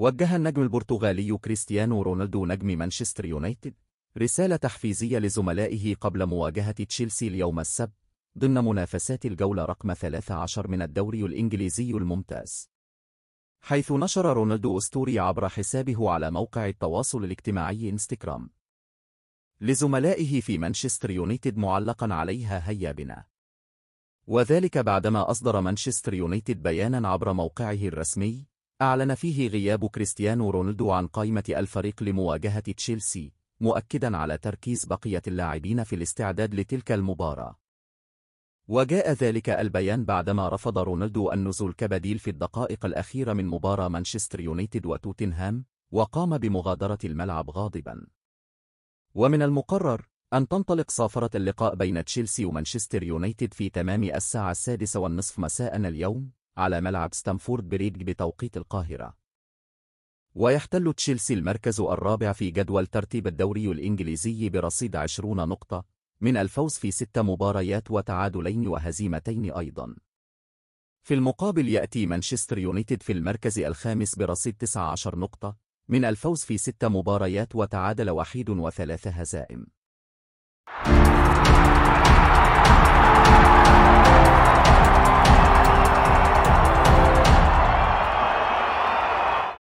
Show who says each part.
Speaker 1: وجه النجم البرتغالي كريستيانو رونالدو نجم مانشستر يونايتد رسالة تحفيزية لزملائه قبل مواجهة تشيلسي اليوم السبت ضمن منافسات الجولة رقم 13 من الدوري الإنجليزي الممتاز حيث نشر رونالدو أسطوري عبر حسابه على موقع التواصل الاجتماعي انستغرام لزملائه في مانشستر يونايتد معلقا عليها هيا بنا وذلك بعدما أصدر مانشستر يونايتد بيانا عبر موقعه الرسمي أعلن فيه غياب كريستيانو رونالدو عن قائمة الفريق لمواجهة تشيلسي مؤكدا على تركيز بقية اللاعبين في الاستعداد لتلك المباراة وجاء ذلك البيان بعدما رفض رونالدو النزول كبديل في الدقائق الأخيرة من مباراة مانشستر يونايتد وتوتنهام وقام بمغادرة الملعب غاضبا ومن المقرر أن تنطلق صافرة اللقاء بين تشيلسي ومانشستر يونايتد في تمام الساعة السادسة والنصف مساء اليوم على ملعب ستامفورد بريدج بتوقيت القاهرة. ويحتل تشيلسي المركز الرابع في جدول ترتيب الدوري الإنجليزي برصيد 20 نقطة من الفوز في ست مباريات وتعادلين وهزيمتين أيضاً. في المقابل يأتي مانشستر يونايتد في المركز الخامس برصيد 19 نقطة من الفوز في ست مباريات وتعادل وحيد وثلاث هزائم.